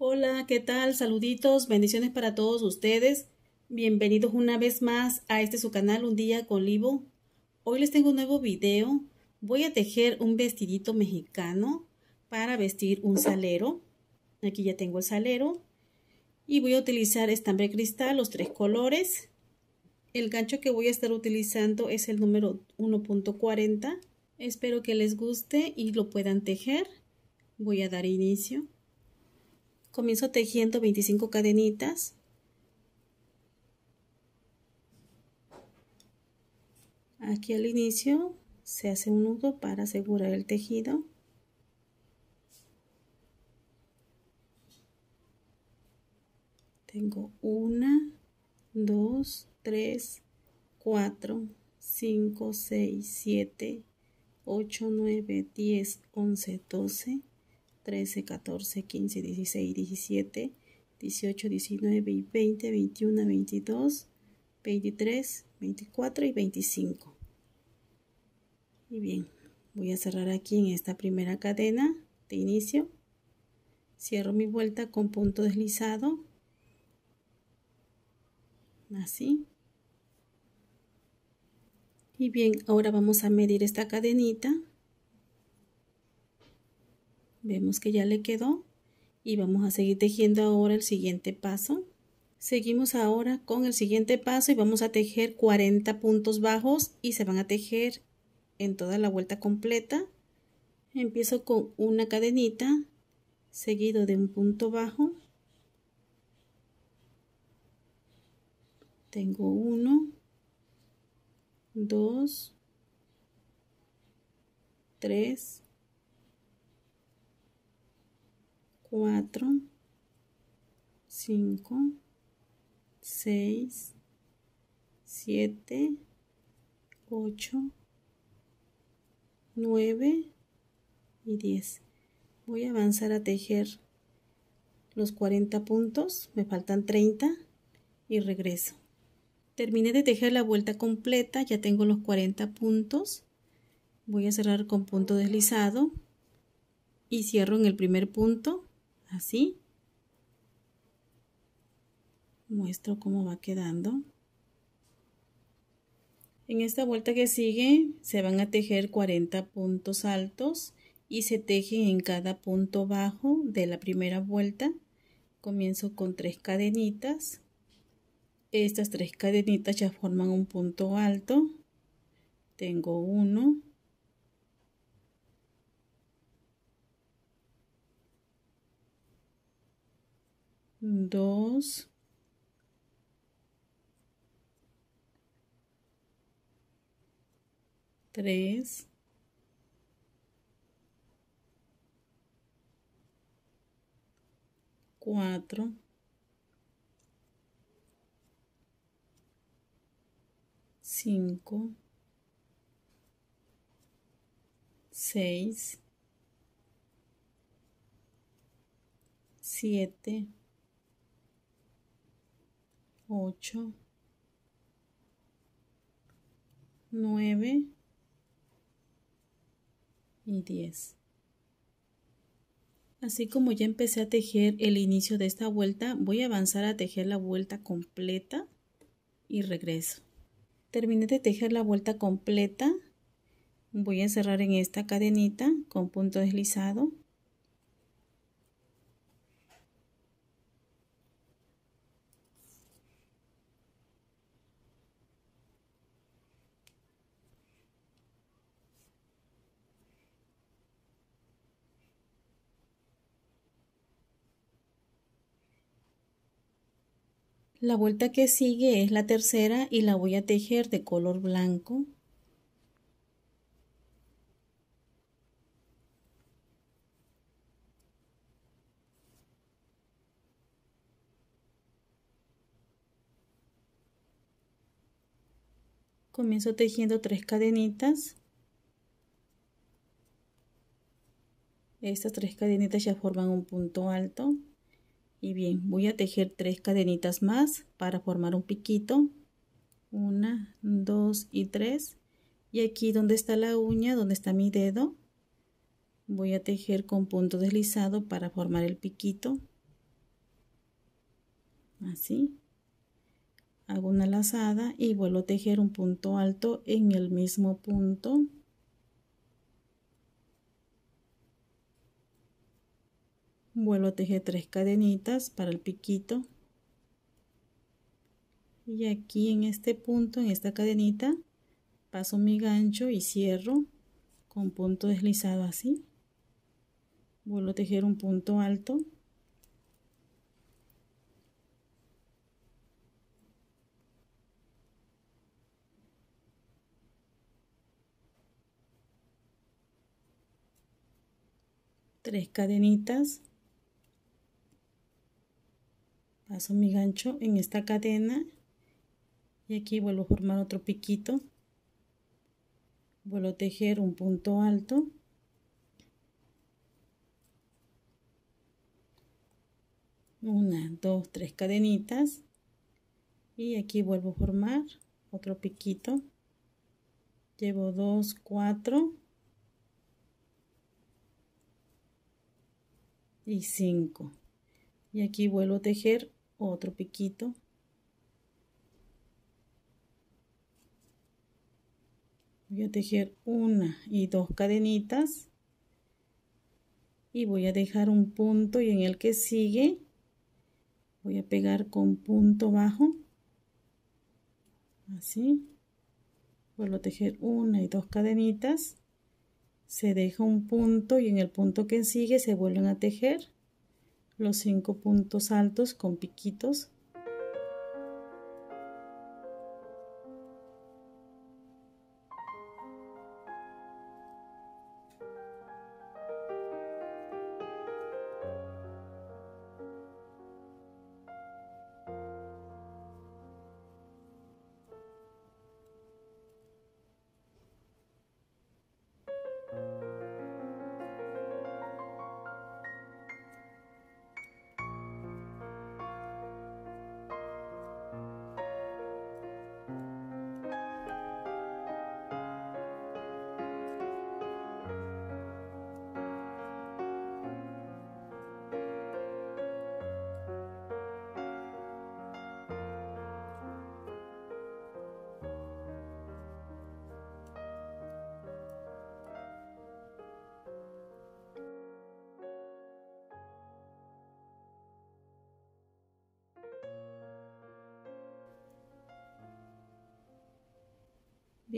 Hola, ¿qué tal? Saluditos, bendiciones para todos ustedes. Bienvenidos una vez más a este su canal Un día con Livo. Hoy les tengo un nuevo video. Voy a tejer un vestidito mexicano para vestir un salero. Aquí ya tengo el salero. Y voy a utilizar estambre cristal, los tres colores. El gancho que voy a estar utilizando es el número 1.40. Espero que les guste y lo puedan tejer. Voy a dar inicio comienzo tejiendo 25 cadenitas aquí al inicio se hace un nudo para asegurar el tejido tengo una 2 3 4 5 6 7 8 9 10 11 12 13, 14, 15, 16, 17, 18, 19 y 20, 21, 22, 23, 24 y 25. Y bien, voy a cerrar aquí en esta primera cadena de inicio. Cierro mi vuelta con punto deslizado. Así. Y bien, ahora vamos a medir esta cadenita. Vemos que ya le quedó y vamos a seguir tejiendo ahora el siguiente paso. Seguimos ahora con el siguiente paso y vamos a tejer 40 puntos bajos y se van a tejer en toda la vuelta completa. Empiezo con una cadenita seguido de un punto bajo. Tengo uno, dos, tres, 4, 5, 6, 7, 8, 9 y 10. Voy a avanzar a tejer los 40 puntos, me faltan 30 y regreso. Terminé de tejer la vuelta completa, ya tengo los 40 puntos. Voy a cerrar con punto deslizado y cierro en el primer punto así. Muestro cómo va quedando. En esta vuelta que sigue se van a tejer 40 puntos altos y se tejen en cada punto bajo de la primera vuelta. Comienzo con tres cadenitas. Estas tres cadenitas ya forman un punto alto. Tengo uno, 2, 3, 4, 5, 6, 7, 8, 9 y 10. Así como ya empecé a tejer el inicio de esta vuelta, voy a avanzar a tejer la vuelta completa y regreso. Terminé de tejer la vuelta completa, voy a cerrar en esta cadenita con punto deslizado La vuelta que sigue es la tercera y la voy a tejer de color blanco. Comienzo tejiendo tres cadenitas. Estas tres cadenitas ya forman un punto alto y bien voy a tejer tres cadenitas más para formar un piquito una dos y tres y aquí donde está la uña donde está mi dedo voy a tejer con punto deslizado para formar el piquito así hago una lazada y vuelvo a tejer un punto alto en el mismo punto vuelvo a tejer tres cadenitas para el piquito y aquí en este punto en esta cadenita paso mi gancho y cierro con punto deslizado así vuelvo a tejer un punto alto tres cadenitas paso mi gancho en esta cadena y aquí vuelvo a formar otro piquito vuelvo a tejer un punto alto una, dos, tres cadenitas y aquí vuelvo a formar otro piquito llevo dos, cuatro y cinco y aquí vuelvo a tejer otro piquito voy a tejer una y dos cadenitas y voy a dejar un punto y en el que sigue voy a pegar con punto bajo así vuelvo a tejer una y dos cadenitas se deja un punto y en el punto que sigue se vuelven a tejer los cinco puntos altos con piquitos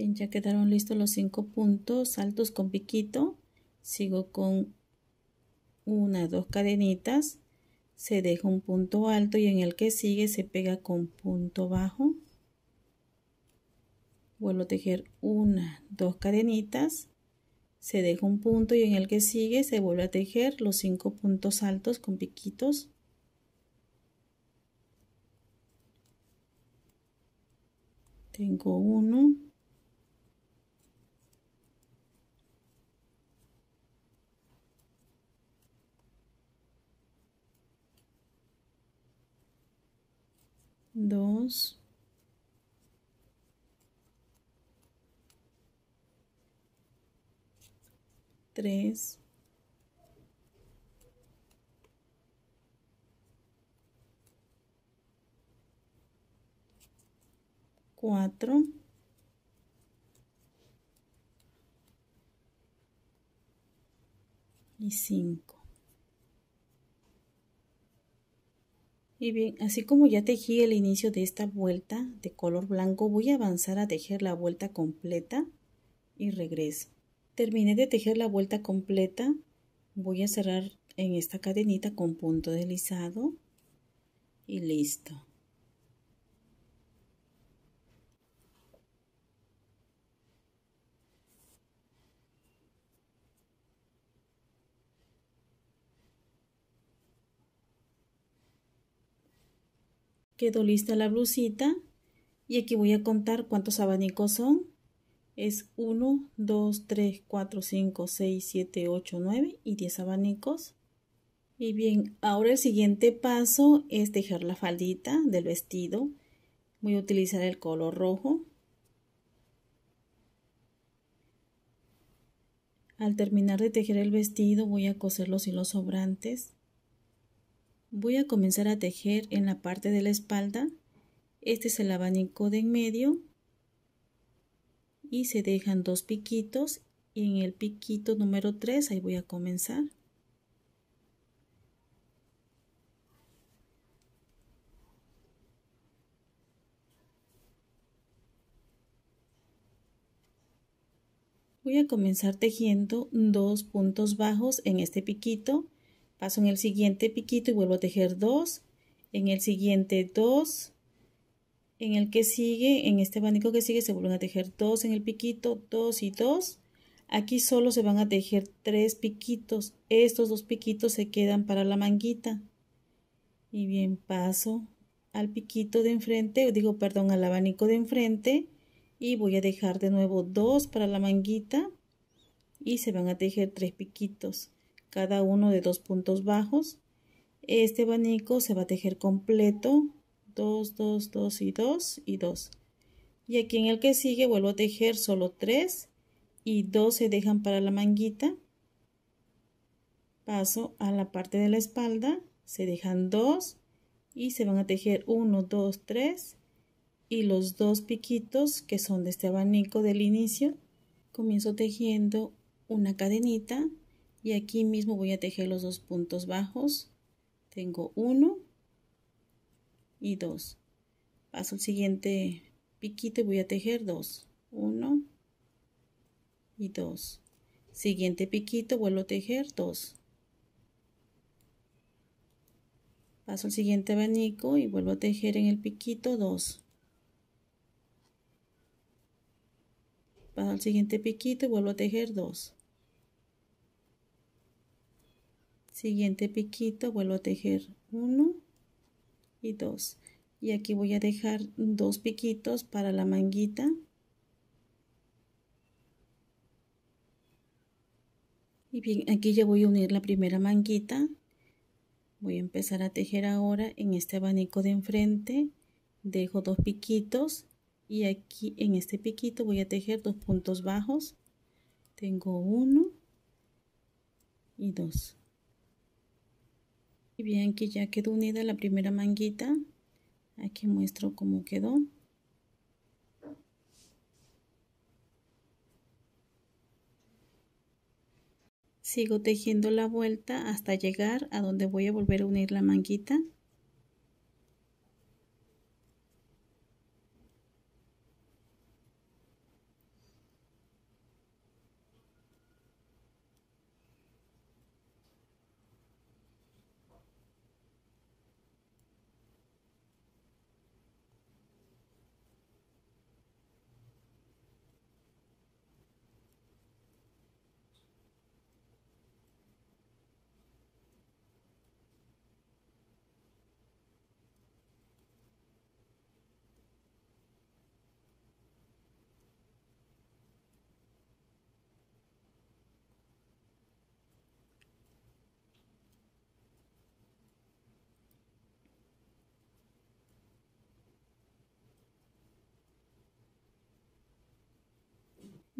Bien, ya quedaron listos los cinco puntos altos con piquito. Sigo con una, dos cadenitas. Se deja un punto alto y en el que sigue se pega con punto bajo. Vuelvo a tejer una, dos cadenitas. Se deja un punto y en el que sigue se vuelve a tejer los cinco puntos altos con piquitos. Tengo uno. 3, 4 y 5. Y bien, así como ya tejí el inicio de esta vuelta de color blanco, voy a avanzar a tejer la vuelta completa y regreso. Terminé de tejer la vuelta completa, voy a cerrar en esta cadenita con punto deslizado y listo. quedó lista la blusita y aquí voy a contar cuántos abanicos son es 1 2 3 4 5 6 7 8 9 y 10 abanicos y bien ahora el siguiente paso es tejer la faldita del vestido voy a utilizar el color rojo al terminar de tejer el vestido voy a coser los hilos sobrantes Voy a comenzar a tejer en la parte de la espalda. Este es el abanico de en medio. Y se dejan dos piquitos. Y en el piquito número 3, ahí voy a comenzar. voy a comenzar tejiendo dos puntos bajos en este piquito paso en el siguiente piquito y vuelvo a tejer dos en el siguiente dos en el que sigue en este abanico que sigue se vuelven a tejer dos en el piquito dos y dos aquí solo se van a tejer tres piquitos estos dos piquitos se quedan para la manguita y bien paso al piquito de enfrente digo perdón al abanico de enfrente y voy a dejar de nuevo dos para la manguita y se van a tejer tres piquitos cada uno de dos puntos bajos. Este abanico se va a tejer completo, 2, 2, 2 y 2 y 2. Y aquí en el que sigue vuelvo a tejer solo 3 y 2 se dejan para la manguita. Paso a la parte de la espalda, se dejan 2 y se van a tejer 1, 2, 3 y los dos piquitos que son de este abanico del inicio. Comienzo tejiendo una cadenita y aquí mismo voy a tejer los dos puntos bajos tengo uno y dos paso el siguiente piquito y voy a tejer dos uno y dos siguiente piquito vuelvo a tejer dos paso el siguiente abanico y vuelvo a tejer en el piquito dos paso el siguiente piquito y vuelvo a tejer dos siguiente piquito vuelvo a tejer 1 y 2 y aquí voy a dejar dos piquitos para la manguita y bien aquí ya voy a unir la primera manguita voy a empezar a tejer ahora en este abanico de enfrente dejo dos piquitos y aquí en este piquito voy a tejer dos puntos bajos tengo uno y dos bien que ya quedó unida la primera manguita. Aquí muestro cómo quedó. Sigo tejiendo la vuelta hasta llegar a donde voy a volver a unir la manguita.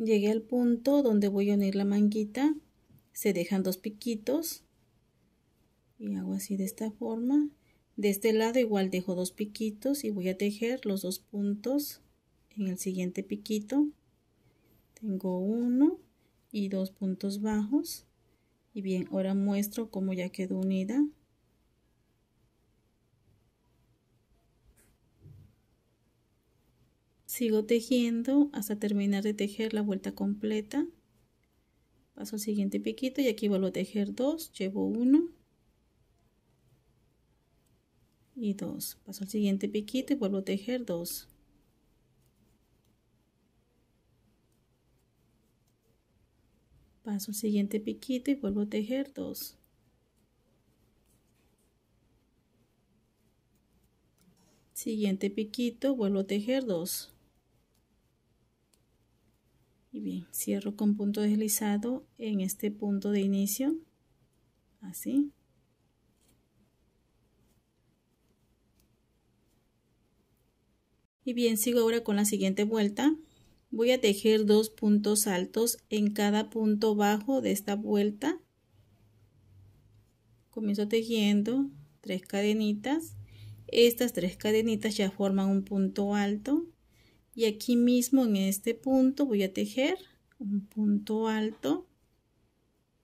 llegué al punto donde voy a unir la manguita se dejan dos piquitos y hago así de esta forma de este lado igual dejo dos piquitos y voy a tejer los dos puntos en el siguiente piquito tengo uno y dos puntos bajos y bien ahora muestro cómo ya quedó unida sigo tejiendo hasta terminar de tejer la vuelta completa paso al siguiente piquito y aquí vuelvo a tejer dos llevo uno y dos paso al siguiente piquito y vuelvo a tejer dos paso al siguiente piquito y vuelvo a tejer dos siguiente piquito vuelvo a tejer dos y bien cierro con punto deslizado en este punto de inicio así y bien sigo ahora con la siguiente vuelta voy a tejer dos puntos altos en cada punto bajo de esta vuelta comienzo tejiendo tres cadenitas estas tres cadenitas ya forman un punto alto y aquí mismo en este punto voy a tejer un punto alto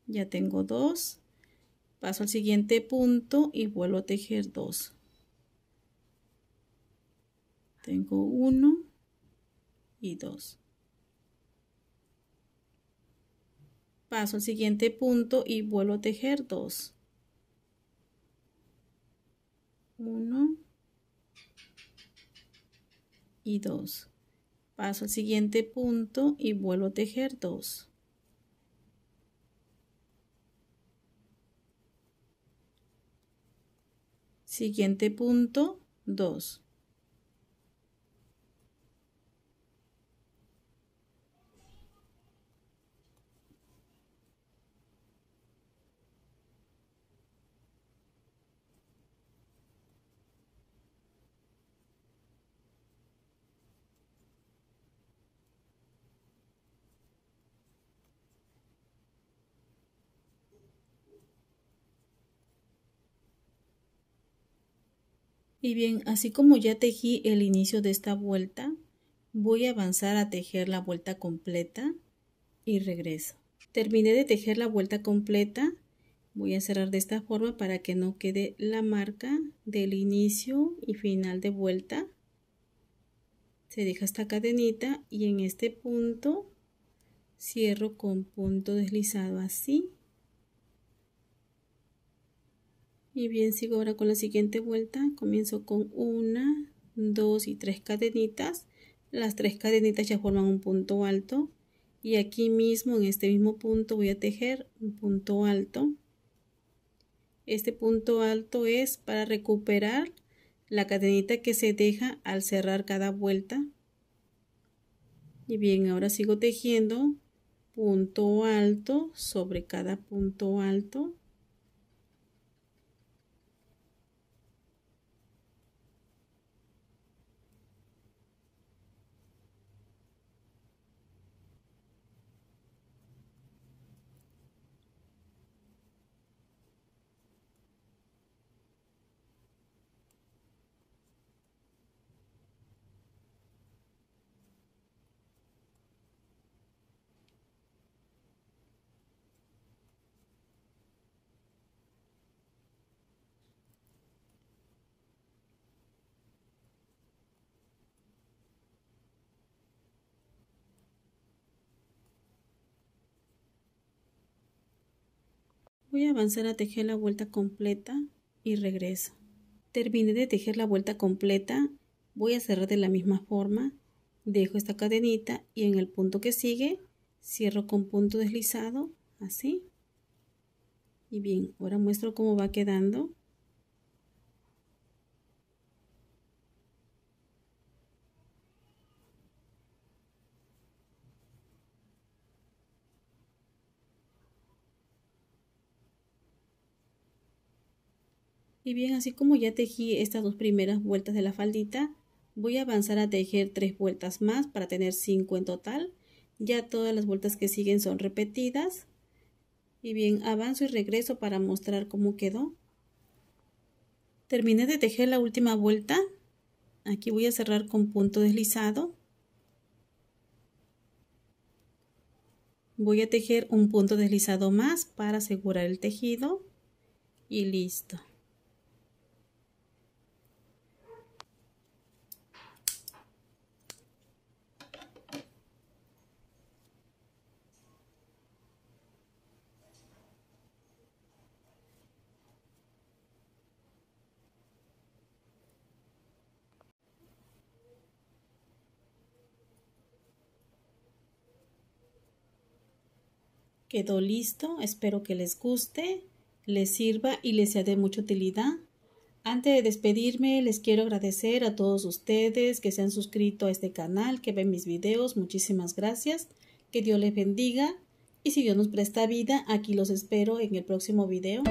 ya tengo dos paso al siguiente punto y vuelvo a tejer dos tengo uno y dos paso al siguiente punto y vuelvo a tejer dos uno y dos paso al siguiente punto y vuelvo a tejer 2 siguiente punto 2 Y bien, así como ya tejí el inicio de esta vuelta, voy a avanzar a tejer la vuelta completa y regreso. Terminé de tejer la vuelta completa, voy a cerrar de esta forma para que no quede la marca del inicio y final de vuelta. Se deja esta cadenita y en este punto cierro con punto deslizado así y bien sigo ahora con la siguiente vuelta comienzo con una dos y tres cadenitas las tres cadenitas ya forman un punto alto y aquí mismo en este mismo punto voy a tejer un punto alto este punto alto es para recuperar la cadenita que se deja al cerrar cada vuelta y bien ahora sigo tejiendo punto alto sobre cada punto alto Voy a avanzar a tejer la vuelta completa y regreso. Terminé de tejer la vuelta completa, voy a cerrar de la misma forma, dejo esta cadenita y en el punto que sigue cierro con punto deslizado, así. Y bien, ahora muestro cómo va quedando. Y bien, así como ya tejí estas dos primeras vueltas de la faldita, voy a avanzar a tejer tres vueltas más para tener cinco en total. Ya todas las vueltas que siguen son repetidas. Y bien, avanzo y regreso para mostrar cómo quedó. Terminé de tejer la última vuelta. Aquí voy a cerrar con punto deslizado. Voy a tejer un punto deslizado más para asegurar el tejido. Y listo. Quedó listo, espero que les guste, les sirva y les sea de mucha utilidad. Antes de despedirme, les quiero agradecer a todos ustedes que se han suscrito a este canal, que ven mis videos. Muchísimas gracias. Que Dios les bendiga. Y si Dios nos presta vida, aquí los espero en el próximo video.